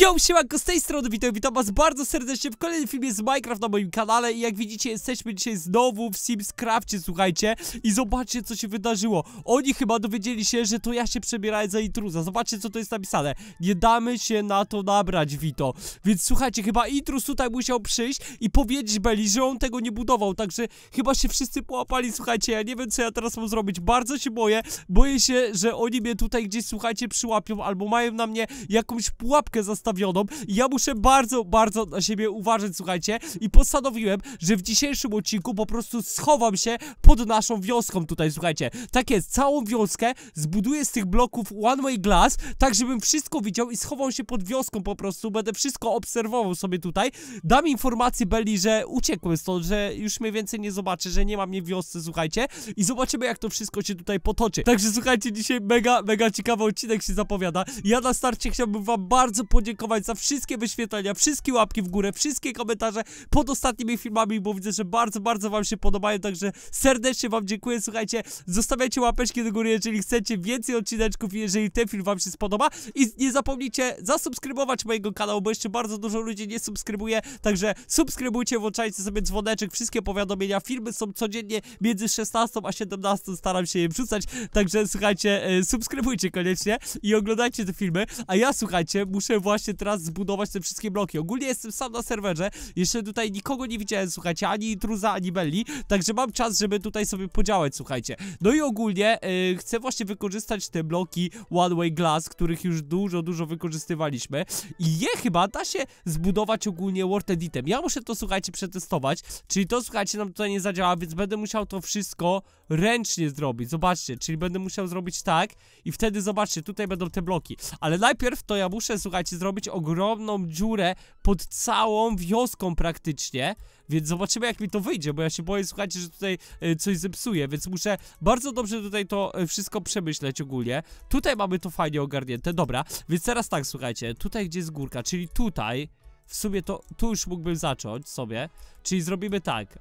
Yo, siemanko, z tej strony witam, witam was bardzo serdecznie w kolejnym filmie z Minecraft na moim kanale I jak widzicie, jesteśmy dzisiaj znowu w Simscrafcie, słuchajcie I zobaczcie, co się wydarzyło Oni chyba dowiedzieli się, że to ja się przebierałem za intruza Zobaczcie, co to jest napisane Nie damy się na to nabrać, Vito Więc słuchajcie, chyba intruz tutaj musiał przyjść I powiedzieć Beli, że on tego nie budował Także chyba się wszyscy połapali, słuchajcie Ja nie wiem, co ja teraz mam zrobić Bardzo się boję Boję się, że oni mnie tutaj gdzieś, słuchajcie, przyłapią Albo mają na mnie jakąś pułapkę zostawioną i ja muszę bardzo, bardzo na siebie uważać, słuchajcie I postanowiłem, że w dzisiejszym odcinku po prostu schowam się pod naszą wioską tutaj, słuchajcie Tak jest, całą wioskę zbuduję z tych bloków one way glass, tak żebym wszystko widział i schowam się pod wioską po prostu Będę wszystko obserwował sobie tutaj Dam informację Belli, że uciekłem stąd, że już mnie więcej nie zobaczy, że nie ma mnie w wiosce, słuchajcie I zobaczymy jak to wszystko się tutaj potoczy Także słuchajcie, dzisiaj mega, mega ciekawy odcinek się zapowiada Ja na starcie chciałbym wam bardzo podziękować za wszystkie wyświetlenia, wszystkie łapki w górę, wszystkie komentarze pod ostatnimi filmami, bo widzę, że bardzo, bardzo wam się podobają, także serdecznie wam dziękuję, słuchajcie, zostawiajcie łapeczki do góry, jeżeli chcecie więcej odcineczków i jeżeli ten film wam się spodoba i nie zapomnijcie zasubskrybować mojego kanału, bo jeszcze bardzo dużo ludzi nie subskrybuje, także subskrybujcie, włączajcie sobie dzwoneczek, wszystkie powiadomienia, filmy są codziennie między 16 a 17, staram się je wrzucać, także słuchajcie, e, subskrybujcie koniecznie i oglądajcie te filmy, a ja słuchajcie, muszę właśnie teraz zbudować te wszystkie bloki. Ogólnie jestem sam na serwerze, jeszcze tutaj nikogo nie widziałem, słuchajcie, ani Truza, ani Belli, także mam czas, żeby tutaj sobie podziałać, słuchajcie. No i ogólnie e, chcę właśnie wykorzystać te bloki One Way Glass, których już dużo, dużo wykorzystywaliśmy i je chyba da się zbudować ogólnie World Editem. Ja muszę to, słuchajcie, przetestować, czyli to, słuchajcie, nam tutaj nie zadziała, więc będę musiał to wszystko ręcznie zrobić, zobaczcie, czyli będę musiał zrobić tak i wtedy, zobaczcie, tutaj będą te bloki, ale najpierw to ja muszę, słuchajcie, zrobić ogromną dziurę pod całą wioską praktycznie Więc zobaczymy jak mi to wyjdzie, bo ja się boję, słuchajcie, że tutaj e, coś zepsuję Więc muszę bardzo dobrze tutaj to e, wszystko przemyśleć ogólnie Tutaj mamy to fajnie ogarnięte, dobra Więc teraz tak, słuchajcie, tutaj gdzie jest górka, czyli tutaj w sumie to, tu już mógłbym zacząć sobie Czyli zrobimy tak yy,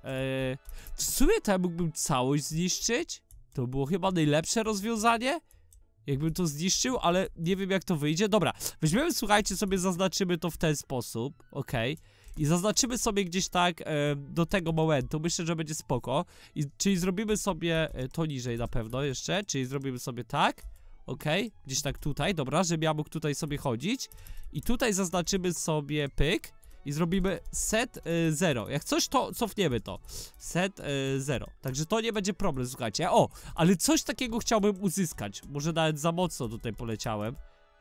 W sumie to ja mógłbym całość zniszczyć To było chyba najlepsze rozwiązanie Jakbym to zniszczył, ale nie wiem jak to wyjdzie. Dobra, weźmiemy, słuchajcie, sobie zaznaczymy to w ten sposób, okej. Okay. I zaznaczymy sobie gdzieś tak e, do tego momentu, myślę, że będzie spoko. I, czyli zrobimy sobie e, to niżej na pewno jeszcze, czyli zrobimy sobie tak, okej, okay. gdzieś tak tutaj, dobra, żebym ja mógł tutaj sobie chodzić. I tutaj zaznaczymy sobie pyk i zrobimy set 0. E, Jak coś, to cofniemy to. Set 0. E, Także to nie będzie problem, słuchajcie. O, ale coś takiego chciałbym uzyskać. Może nawet za mocno tutaj poleciałem.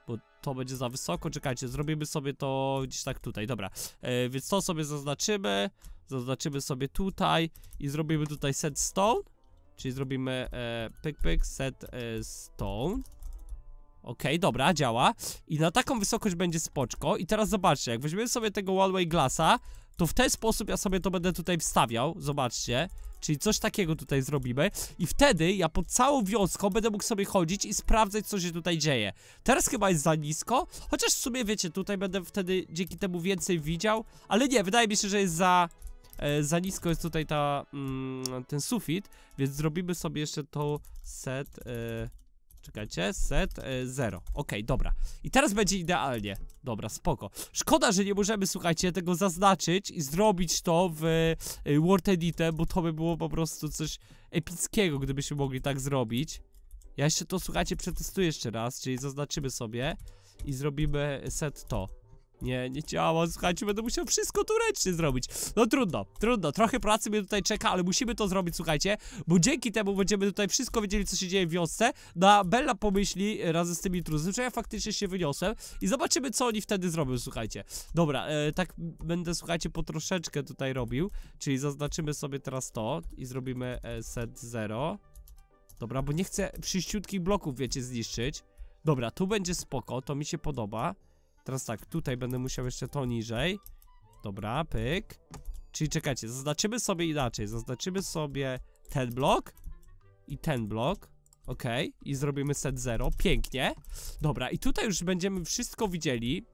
Bo to będzie za wysoko, czekajcie, zrobimy sobie to gdzieś tak tutaj, dobra e, Więc to sobie zaznaczymy Zaznaczymy sobie tutaj I zrobimy tutaj set stone Czyli zrobimy e, pyk pyk set e, stone Okej, okay, dobra, działa I na taką wysokość będzie spoczko I teraz zobaczcie, jak weźmiemy sobie tego one way glassa To w ten sposób ja sobie to będę tutaj wstawiał Zobaczcie Czyli coś takiego tutaj zrobimy I wtedy ja pod całą wioską będę mógł sobie chodzić I sprawdzać co się tutaj dzieje Teraz chyba jest za nisko Chociaż w sumie wiecie, tutaj będę wtedy dzięki temu więcej widział Ale nie, wydaje mi się, że jest za e, Za nisko jest tutaj ta mm, Ten sufit Więc zrobimy sobie jeszcze to set e, Czekajcie, set 0. Y, ok, dobra. I teraz będzie idealnie. Dobra, spoko. Szkoda, że nie możemy, słuchajcie, tego zaznaczyć i zrobić to w y, e, Word Edite, bo to by było po prostu coś epickiego, gdybyśmy mogli tak zrobić. Ja jeszcze to, słuchajcie, przetestuję jeszcze raz, czyli zaznaczymy sobie i zrobimy set to. Nie, nie działa, słuchajcie, będę musiał wszystko tu ręcznie zrobić No trudno, trudno, trochę pracy mnie tutaj czeka, ale musimy to zrobić, słuchajcie Bo dzięki temu będziemy tutaj wszystko wiedzieli, co się dzieje w wiosce No Bella pomyśli razem z tymi truzem, że ja faktycznie się wyniosłem I zobaczymy, co oni wtedy zrobią, słuchajcie Dobra, e, tak będę, słuchajcie, po troszeczkę tutaj robił Czyli zaznaczymy sobie teraz to i zrobimy e, set 0 Dobra, bo nie chcę przyściutkich bloków, wiecie, zniszczyć Dobra, tu będzie spoko, to mi się podoba Teraz tak, tutaj będę musiał jeszcze to niżej. Dobra, pyk. Czyli czekajcie, zaznaczymy sobie inaczej. Zaznaczymy sobie ten blok i ten blok. Ok, i zrobimy set 0. Pięknie. Dobra, i tutaj już będziemy wszystko widzieli.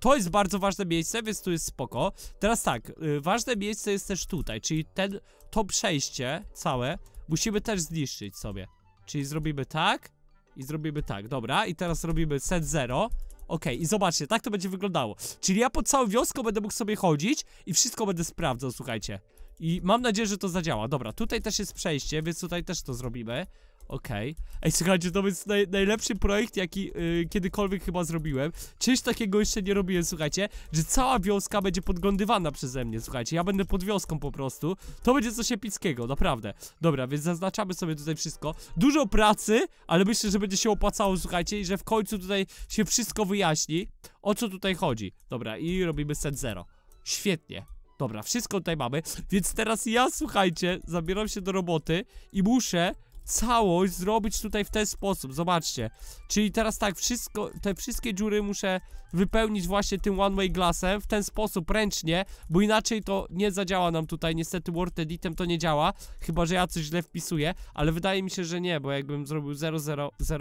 To jest bardzo ważne miejsce, więc tu jest spoko. Teraz tak, yy, ważne miejsce jest też tutaj, czyli ten, to przejście całe musimy też zniszczyć sobie. Czyli zrobimy tak i zrobimy tak. Dobra, i teraz robimy set 0. Okej, okay, i zobaczcie, tak to będzie wyglądało. Czyli ja po całą wioską będę mógł sobie chodzić i wszystko będę sprawdzał, słuchajcie. I mam nadzieję, że to zadziała. Dobra, tutaj też jest przejście, więc tutaj też to zrobimy. Okej. Okay. Ej, słuchajcie, to jest naj, najlepszy projekt, jaki yy, kiedykolwiek chyba zrobiłem. Czyś takiego jeszcze nie robiłem, słuchajcie, że cała wioska będzie podglądywana przeze mnie, słuchajcie. Ja będę pod wioską po prostu. To będzie coś epickiego, naprawdę. Dobra, więc zaznaczamy sobie tutaj wszystko. Dużo pracy, ale myślę, że będzie się opłacało, słuchajcie, i że w końcu tutaj się wszystko wyjaśni, o co tutaj chodzi. Dobra, i robimy set zero. Świetnie. Dobra, wszystko tutaj mamy, więc teraz ja, słuchajcie, zabieram się do roboty i muszę całość zrobić tutaj w ten sposób, zobaczcie Czyli teraz tak, wszystko, te wszystkie dziury muszę wypełnić właśnie tym one way glassem W ten sposób ręcznie, bo inaczej to nie zadziała nam tutaj Niestety word editem to nie działa, chyba że ja coś źle wpisuję Ale wydaje mi się, że nie, bo jakbym zrobił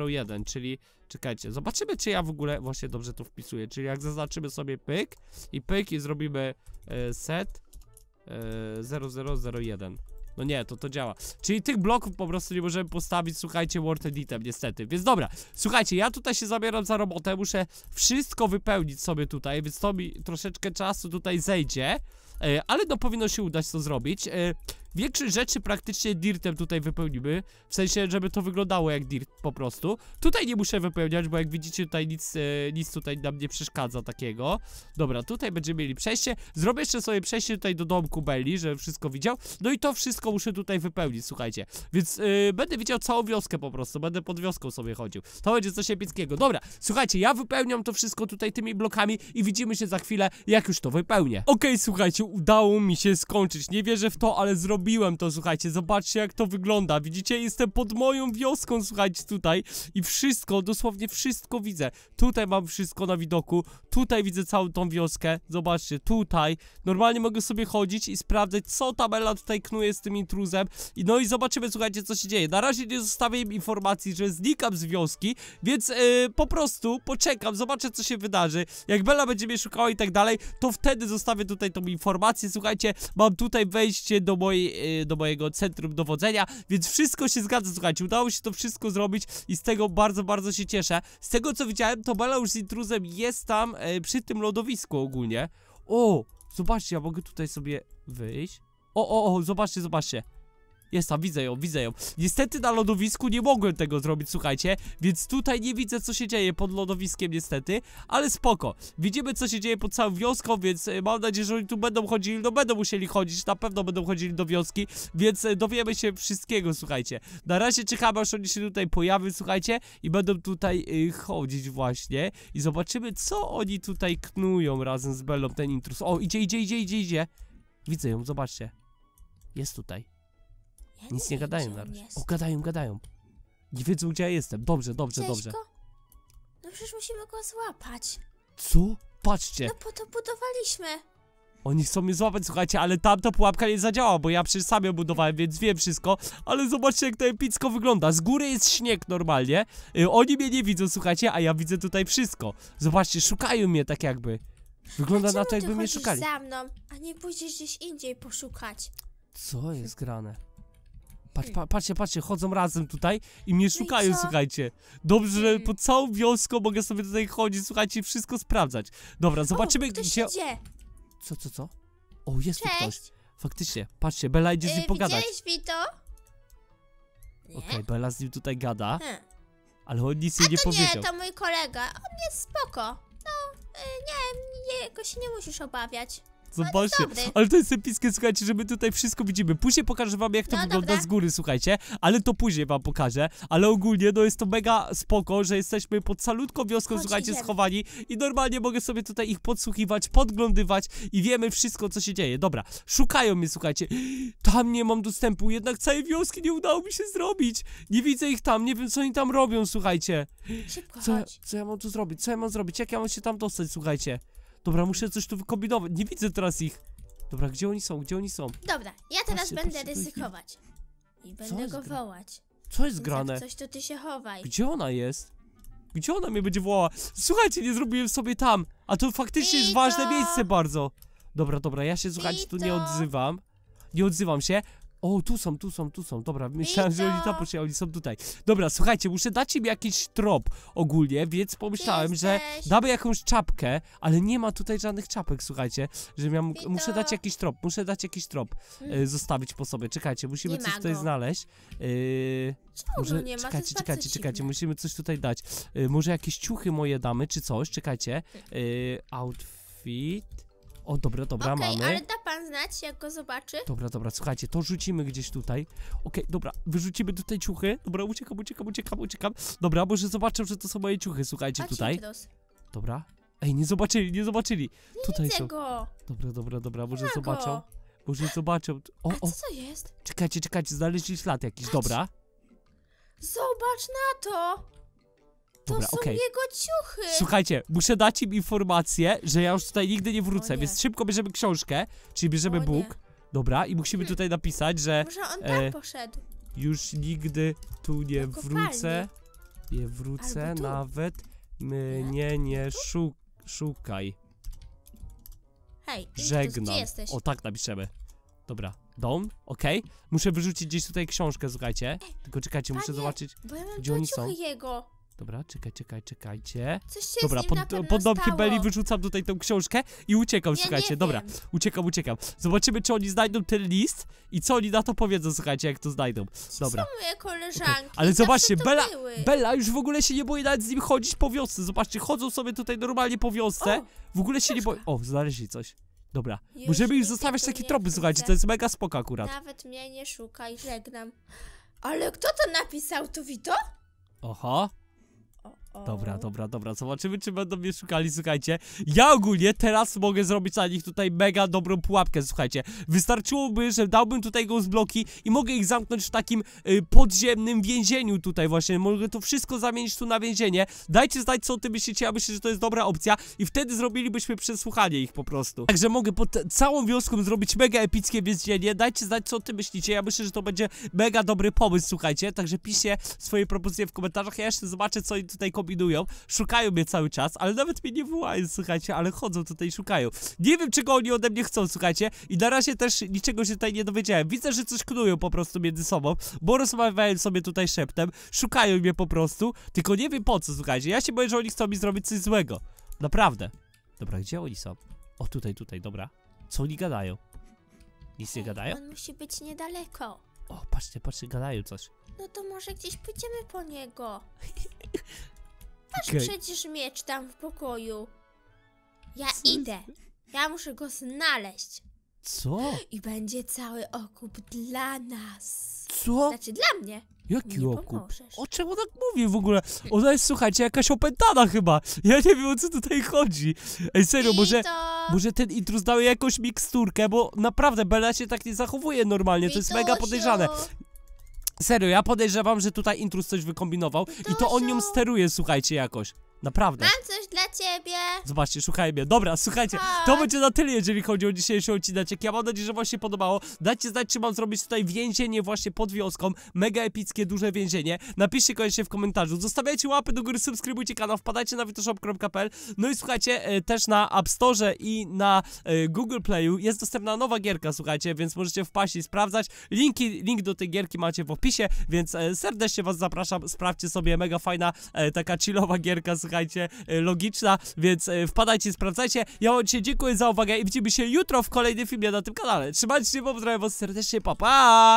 0001, czyli Czekajcie, zobaczymy czy ja w ogóle właśnie dobrze to wpisuję Czyli jak zaznaczymy sobie pyk i pyk i zrobimy e, set 0001 e, no nie, to to działa. Czyli tych bloków po prostu nie możemy postawić, słuchajcie, word Editem niestety. Więc dobra, słuchajcie, ja tutaj się zabieram za robotę, muszę wszystko wypełnić sobie tutaj, więc to mi troszeczkę czasu tutaj zejdzie. E, ale no powinno się udać to zrobić e, Większość rzeczy praktycznie dirtem tutaj wypełnimy W sensie, żeby to wyglądało jak dirt po prostu Tutaj nie muszę wypełniać, bo jak widzicie tutaj nic, e, nic tutaj nam nie przeszkadza takiego Dobra, tutaj będziemy mieli przejście Zrobię jeszcze sobie przejście tutaj do domku Belli, żeby wszystko widział No i to wszystko muszę tutaj wypełnić, słuchajcie Więc e, będę widział całą wioskę po prostu, będę pod wioską sobie chodził To będzie coś epickiego, dobra Słuchajcie, ja wypełniam to wszystko tutaj tymi blokami I widzimy się za chwilę, jak już to wypełnię Okej, okay, słuchajcie, udało mi się skończyć Nie wierzę w to, ale zrobię zrobiłem to, słuchajcie, zobaczcie jak to wygląda, widzicie, jestem pod moją wioską, słuchajcie, tutaj i wszystko, dosłownie wszystko widzę, tutaj mam wszystko na widoku, tutaj widzę całą tą wioskę, zobaczcie, tutaj, normalnie mogę sobie chodzić i sprawdzać, co tabela tutaj knuje z tym intruzem, I no i zobaczymy, słuchajcie, co się dzieje, na razie nie zostawię im informacji, że znikam z wioski, więc yy, po prostu poczekam, zobaczę, co się wydarzy, jak Bella będzie mnie szukała i tak dalej, to wtedy zostawię tutaj tą informację, słuchajcie, mam tutaj wejście do mojej Y, do mojego centrum dowodzenia, więc wszystko się zgadza, słuchajcie, udało się to wszystko zrobić i z tego bardzo, bardzo się cieszę. Z tego co widziałem, to Bela już z intruzem jest tam y, przy tym lodowisku ogólnie. O, zobaczcie, ja mogę tutaj sobie wyjść. O, o, o, zobaczcie, zobaczcie. Jest tam, widzę ją, widzę ją Niestety na lodowisku nie mogłem tego zrobić, słuchajcie Więc tutaj nie widzę co się dzieje pod lodowiskiem niestety Ale spoko Widzimy co się dzieje pod całą wioską, więc e, mam nadzieję, że oni tu będą chodzili No będą musieli chodzić, na pewno będą chodzili do wioski Więc e, dowiemy się wszystkiego, słuchajcie Na razie czekamy aż oni się tutaj pojawią, słuchajcie I będą tutaj e, chodzić właśnie I zobaczymy co oni tutaj knują razem z Bellą ten intrus O, idzie, idzie, idzie, idzie, idzie Widzę ją, zobaczcie jest tutaj. Ja Nic nie, nie gadają na razie. O, gadają, gadają. Nie wiedzą, gdzie ja jestem. Dobrze, dobrze, dobrze. No przecież musimy go złapać. Co? Patrzcie. No po to budowaliśmy. Oni chcą mnie złapać, słuchajcie, ale tamta pułapka nie zadziała, bo ja przecież sam ją budowałem, więc wiem wszystko. Ale zobaczcie, jak to epicko wygląda. Z góry jest śnieg normalnie. Y, oni mnie nie widzą, słuchajcie, a ja widzę tutaj wszystko. Zobaczcie, szukają mnie tak jakby. Wygląda na to, jakby mnie szukali. za mną, a nie pójdziesz gdzieś indziej poszukać? Co jest grane? Patrz, pa, patrzcie, patrzcie, chodzą razem tutaj i mnie szukają, no i słuchajcie. Dobrze, że po całą wioską mogę sobie tutaj chodzić, słuchajcie, wszystko sprawdzać. Dobra, zobaczymy gdzie się. gdzie... Idzie. Co, co, co? O, jest Cześć. tu ktoś. Faktycznie, patrzcie, Bela idzie z nim yy, pogadać. Widziałeś to? Okej, okay, Bela z nim tutaj gada. Hmm. Ale on nic jej nie powiedział. nie, to mój kolega. On jest spoko. No, yy, nie, jego się nie musisz obawiać. Zobaczcie. No ale to jest epickie, słuchajcie, że my tutaj wszystko widzimy. Później pokażę wam, jak to no, wygląda dobra. z góry, słuchajcie. Ale to później wam pokażę. Ale ogólnie, no jest to mega spoko, że jesteśmy pod salutką wioską, Chodź, słuchajcie, idziemy. schowani. I normalnie mogę sobie tutaj ich podsłuchiwać, podglądywać i wiemy wszystko, co się dzieje. Dobra, szukają mnie, słuchajcie. Tam nie mam dostępu, jednak całej wioski nie udało mi się zrobić. Nie widzę ich tam, nie wiem, co oni tam robią, słuchajcie. Szybko, co, co ja mam tu zrobić? Co ja mam zrobić? Jak ja mam się tam dostać, słuchajcie? Dobra, muszę coś tu wykombinować. Nie widzę teraz ich. Dobra, gdzie oni są? Gdzie oni są? Dobra, ja teraz Patrzcie, będę patrzcie, ryzykować. I będę go gra? wołać. Co jest grane? Tak coś, to ty się chowaj. Gdzie ona jest? Gdzie ona mnie będzie wołała? Słuchajcie, nie zrobiłem sobie tam. A to faktycznie jest ważne miejsce bardzo. Dobra, dobra, ja się słuchajcie tu nie odzywam. Nie odzywam się. O, tu są, tu są, tu są. Dobra, myślałem, że oni tam poszli, oni są tutaj. Dobra, słuchajcie, muszę dać im jakiś trop ogólnie, więc pomyślałem, że damy jakąś czapkę, ale nie ma tutaj żadnych czapek, słuchajcie. Że muszę dać jakiś trop, muszę dać jakiś trop e, hmm. zostawić po sobie. Czekajcie, musimy Nie coś tutaj znaleźć. E, może, nie ma? czekajcie, czekajcie, czekajcie, musimy coś tutaj dać. E, może jakieś ciuchy moje damy, czy coś, czekajcie. Tak. E, outfit. O, dobra, dobra, okay, mamy. ale da pan znać, jak go zobaczy? Dobra, dobra, słuchajcie, to rzucimy gdzieś tutaj. Okej, okay, dobra, wyrzucimy tutaj ciuchy. Dobra, uciekam, uciekam, uciekam, uciekam. Dobra, może zobaczę, że to są moje ciuchy, słuchajcie, tutaj. Dobra. Ej, nie zobaczyli, nie zobaczyli. Nie tutaj widzę są. go. Dobra, dobra, dobra, może Mago. zobaczą. Może zobaczą. O, A o. co to jest? Czekajcie, czekajcie, znaleźli ślad jakiś, Patrz. dobra. Zobacz na to! Dobra, to są jego ciuchy! Słuchajcie, muszę dać im informację, że ja już tutaj nigdy nie wrócę, nie. więc szybko bierzemy książkę, czyli bierzemy Bóg. Dobra, i musimy Hmm. tutaj napisać, że Może on tam E, poszedł. już nigdy tu nie Do kopalni. wrócę. Nie wrócę, tu. nawet mnie nie szu szukaj. Hej, Intus, Żegnam. gdzie jesteś? O, tak napiszemy. Dobra, dom, okej. Muszę wyrzucić gdzieś tutaj książkę, słuchajcie. E, Tylko czekajcie, muszę zobaczyć. Bo ja mam gdzie oni są? ciuchy jego. Dobra, czekaj, czekaj, czekajcie. Coś się Dobra, z pod, pod domkiem Beli wyrzucam tutaj tą książkę i uciekam, Ja słuchajcie. Dobra, uciekam, uciekam. Zobaczymy, czy oni znajdą ten list i co oni na to powiedzą, słuchajcie, jak to znajdą. Dobra. Są moje koleżanki. Ale zobaczcie, to Bela, były. już w ogóle się nie boi nawet z nim chodzić po wiosce. Zobaczcie, chodzą sobie tutaj normalnie po wiosce. O, w ogóle się nie boi. O, znaleźli coś. Dobra, Już możemy ich zostawiać takie tropy, słuchajcie, to jest mega spoko akurat. Nawet mnie nie szukaj, żegnam. Ale kto to napisał, to Wito? Oho, Dobra, dobra, dobra, zobaczymy czy będą mnie szukali, słuchajcie Ja ogólnie teraz mogę zrobić na nich tutaj mega dobrą pułapkę, słuchajcie Wystarczyłoby, że dałbym tutaj go z bloki i mogę ich zamknąć w takim y, podziemnym więzieniu tutaj właśnie Mogę to wszystko zamienić tu na więzienie Dajcie znać co o tym myślicie, ja myślę, że to jest dobra opcja I wtedy zrobilibyśmy przesłuchanie ich po prostu Także mogę pod całą wioską zrobić mega epickie więzienie Dajcie znać co o tym myślicie, ja myślę, że to będzie mega dobry pomysł, słuchajcie Także piszcie swoje propozycje w komentarzach, ja jeszcze zobaczę co tutaj kombinują kombinują, szukają mnie cały czas, ale nawet mnie nie wołają, słuchajcie, ale chodzą tutaj i szukają. Nie wiem, czego oni ode mnie chcą, słuchajcie, i na razie też niczego się tutaj nie dowiedziałem. Widzę, że coś knują po prostu między sobą, bo rozmawiają sobie tutaj szeptem, szukają mnie po prostu, tylko nie wiem po co, słuchajcie. Ja się boję, że oni chcą mi zrobić coś złego. Naprawdę. Dobra, gdzie oni są? O, tutaj, tutaj, dobra. Co oni gadają? Nic nie gadają? On musi być niedaleko. O, patrzcie, patrzcie, gadają coś. No to może gdzieś pójdziemy po niego. masz okay. przecież miecz tam w pokoju. Ja Co? idę. Ja muszę go znaleźć. Co? I będzie cały okup dla nas. Co? Znaczy dla mnie. Jaki nie okup? Pomożesz. O czemu tak mówi w ogóle? Ona jest, słuchajcie, jakaś opętana chyba. Ja nie wiem, o co tutaj chodzi. Ej, serio, może, to... może ten intruz dał jakąś miksturkę, bo naprawdę Bela się tak nie zachowuje normalnie. to jest mega podejrzane. Serio, ja podejrzewam, że tutaj Intrus coś wykombinował i to on nią steruje, słuchajcie, jakoś. Naprawdę. Mam coś dla ciebie. Zobaczcie, szukaj mnie. Dobra, słuchajcie, to będzie na tyle, jeżeli chodzi o dzisiejszy odcinek. Ja mam nadzieję, że wam się podobało. Dajcie znać, czy mam zrobić tutaj więzienie właśnie pod wioską. Mega epickie, duże więzienie. Napiszcie koniecznie w komentarzu. Zostawiajcie łapy do góry, subskrybujcie kanał, wpadajcie na witoshop.pl. No i słuchajcie, e, też na App Store i na e, Google Playu jest dostępna nowa gierka, słuchajcie, więc możecie wpaść i sprawdzać. Linki, link do tej gierki macie w opisie, więc e, serdecznie was zapraszam. Sprawdźcie sobie, mega fajna, taka chillowa gierka, słuchajcie słuchajcie, e, logiczna, więc e, wpadajcie, sprawdzajcie. Ja wam się dziękuję za uwagę i widzimy się jutro w kolejnym filmie na tym kanale. Trzymajcie się, pozdrawiam was serdecznie, pa pa!